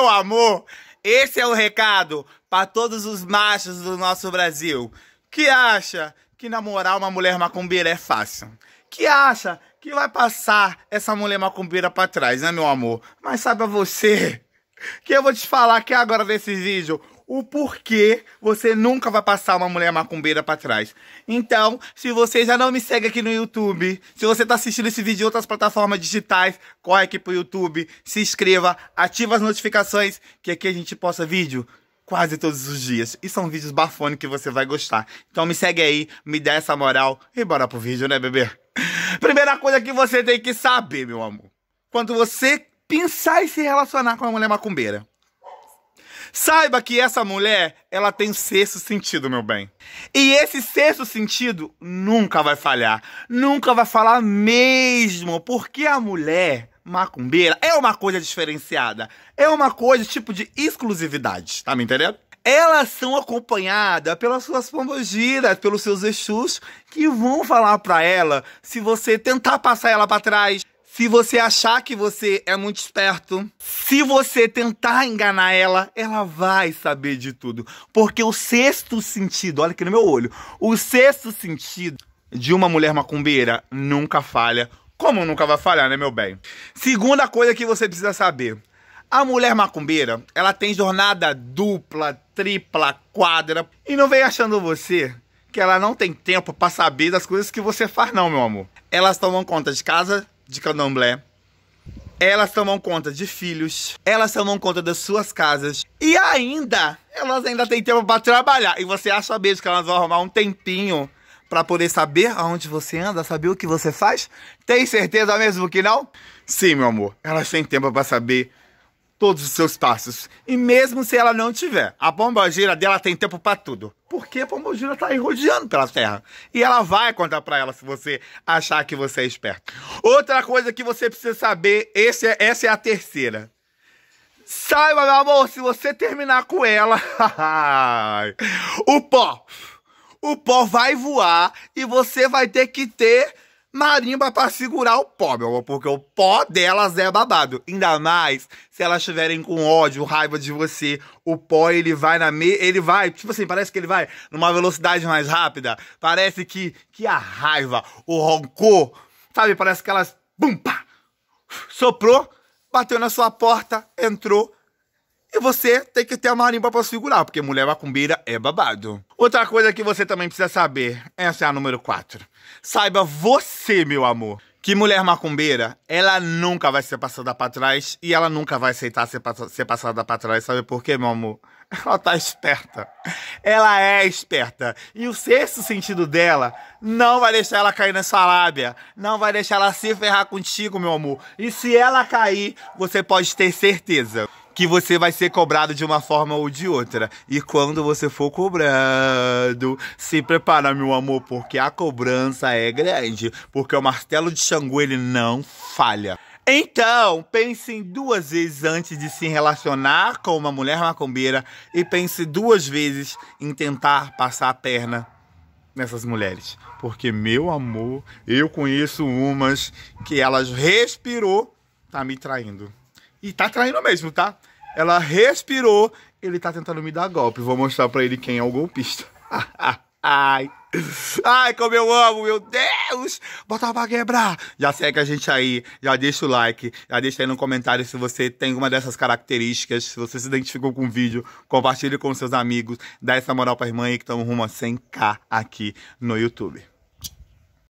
Meu amor, esse é o recado para todos os machos do nosso Brasil que acha que namorar uma mulher macumbeira é fácil. Que acha que vai passar essa mulher macumbeira para trás, né, meu amor? Mas sabe a você que eu vou te falar aqui agora nesse vídeo o porquê você nunca vai passar uma mulher macumbeira para trás. Então, se você já não me segue aqui no YouTube, se você tá assistindo esse vídeo em outras plataformas digitais, corre aqui pro YouTube, se inscreva, ativa as notificações, que aqui a gente posta vídeo quase todos os dias. E são vídeos bafone que você vai gostar. Então me segue aí, me dá essa moral e bora pro vídeo, né, bebê? Primeira coisa que você tem que saber, meu amor. Quando você pensar em se relacionar com uma mulher macumbeira, Saiba que essa mulher, ela tem sexto sentido, meu bem. E esse sexto sentido nunca vai falhar. Nunca vai falar mesmo, porque a mulher macumbeira é uma coisa diferenciada. É uma coisa tipo de exclusividade, tá me entendendo? elas são acompanhadas pelas suas pombogiras, pelos seus exus, que vão falar para ela se você tentar passar ela para trás, se você achar que você é muito esperto, se você tentar enganar ela, ela vai saber de tudo. Porque o sexto sentido, olha aqui no meu olho, o sexto sentido de uma mulher macumbeira nunca falha. Como nunca vai falhar, né, meu bem? Segunda coisa que você precisa saber. A mulher macumbeira, ela tem jornada dupla, tripla, quadra. E não vem achando você que ela não tem tempo para saber das coisas que você faz, não, meu amor. Elas tomam conta de casa, de candomblé. Elas tomam conta de filhos, elas tomam conta das suas casas. E ainda, elas ainda têm tempo para trabalhar. E você acha mesmo que elas vão arrumar um tempinho para poder saber aonde você anda, saber o que você faz? Tem certeza mesmo que não? Sim, meu amor, elas têm tempo para saber todos os seus passos. E mesmo se ela não tiver, a bomba gira dela tem tempo para tudo porque Pombogira tá aí rodeando pela terra. E ela vai contar para ela se você achar que você é esperto. Outra coisa que você precisa saber, esse, é, essa é a terceira. Saiba, meu amor, se você terminar com ela, o pó, o pó vai voar e você vai ter que ter marimba para segurar o pó, meu amor, porque o pó delas é babado. Ainda mais se elas estiverem com ódio, raiva de você, o pó ele vai na me, ele vai, tipo assim, parece que ele vai numa velocidade mais rápida. Parece que que a raiva, o rancor, sabe? Parece que elas bum pá, soprou, bateu na sua porta, entrou e você tem que ter a marimba pra segurar, porque mulher macumbeira é babado. Outra coisa que você também precisa saber, essa é a número 4. Saiba você, meu amor, que mulher macumbeira, ela nunca vai ser passada para trás e ela nunca vai aceitar ser, pass ser passada para trás. Sabe por quê, meu amor? Ela tá esperta. Ela é esperta. E o sexto sentido dela não vai deixar ela cair nessa lábia. Não vai deixar ela se ferrar contigo, meu amor. E se ela cair, você pode ter certeza que você vai ser cobrado de uma forma ou de outra. E quando você for cobrado, se prepara, meu amor, porque a cobrança é grande, porque o martelo de Xangô ele não falha. Então, pense duas vezes antes de se relacionar com uma mulher macumbeira e pense duas vezes em tentar passar a perna nessas mulheres. Porque, meu amor, eu conheço umas que elas respirou, tá me traindo. E tá traindo mesmo, tá? Ela respirou. Ele tá tentando me dar golpe. Vou mostrar pra ele quem é o golpista. Ai. Ai, como eu amo, meu Deus! Bota pra quebrar! Já segue a gente aí, já deixa o like, já deixa aí no comentário se você tem alguma dessas características, se você se identificou com o vídeo, compartilhe com seus amigos, dá essa moral pra irmã aí que estamos rumo a 100k aqui no YouTube.